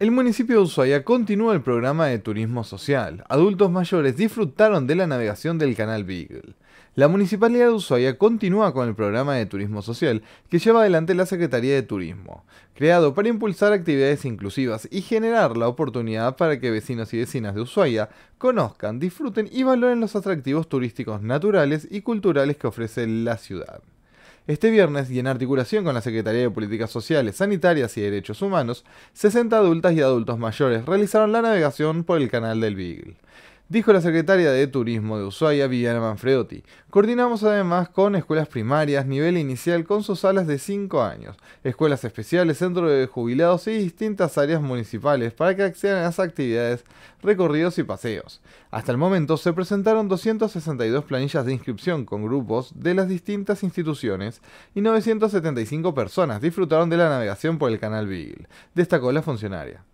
El municipio de Ushuaia continúa el programa de turismo social. Adultos mayores disfrutaron de la navegación del canal Beagle. La Municipalidad de Ushuaia continúa con el programa de turismo social que lleva adelante la Secretaría de Turismo, creado para impulsar actividades inclusivas y generar la oportunidad para que vecinos y vecinas de Ushuaia conozcan, disfruten y valoren los atractivos turísticos naturales y culturales que ofrece la ciudad. Este viernes, y en articulación con la Secretaría de Políticas Sociales, Sanitarias y Derechos Humanos, 60 adultas y adultos mayores realizaron la navegación por el canal del Beagle dijo la secretaria de Turismo de Ushuaia, Viviana Manfredotti. Coordinamos además con escuelas primarias, nivel inicial con sus salas de 5 años, escuelas especiales, centro de jubilados y distintas áreas municipales para que accedan a las actividades, recorridos y paseos. Hasta el momento se presentaron 262 planillas de inscripción con grupos de las distintas instituciones y 975 personas disfrutaron de la navegación por el canal Beagle, destacó la funcionaria.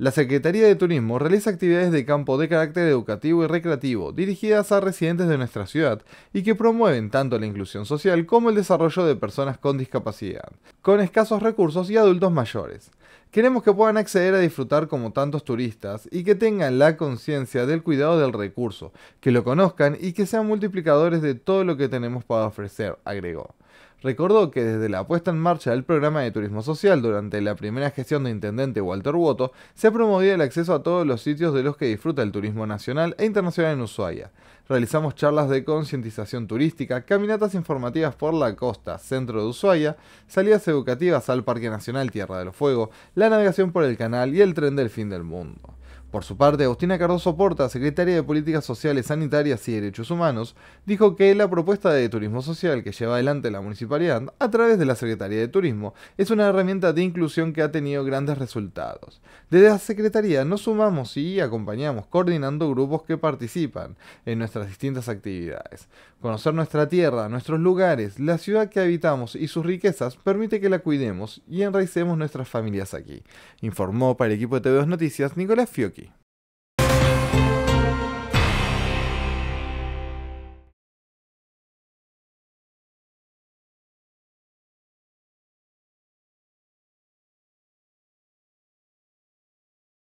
La Secretaría de Turismo realiza actividades de campo de carácter educativo y recreativo dirigidas a residentes de nuestra ciudad y que promueven tanto la inclusión social como el desarrollo de personas con discapacidad, con escasos recursos y adultos mayores. Queremos que puedan acceder a disfrutar como tantos turistas y que tengan la conciencia del cuidado del recurso, que lo conozcan y que sean multiplicadores de todo lo que tenemos para ofrecer, agregó recordó que desde la puesta en marcha del programa de turismo social durante la primera gestión de intendente Walter Woto, se ha promovido el acceso a todos los sitios de los que disfruta el turismo nacional e internacional en Ushuaia. Realizamos charlas de concientización turística, caminatas informativas por la costa, centro de Ushuaia, salidas educativas al Parque Nacional Tierra del Fuego, la navegación por el canal y el tren del fin del mundo. Por su parte, Agustina Cardoso Porta, secretaria de Políticas Sociales, Sanitarias y Derechos Humanos, dijo que la propuesta de turismo social que lleva adelante la municipalidad a través de la Secretaría de Turismo es una herramienta de inclusión que ha tenido grandes resultados. Desde la Secretaría nos sumamos y acompañamos coordinando grupos que participan en nuestras distintas actividades. Conocer nuestra tierra, nuestros lugares, la ciudad que habitamos y sus riquezas permite que la cuidemos y enraicemos nuestras familias aquí, informó para el equipo de TV2 Noticias Nicolás Fiocchi.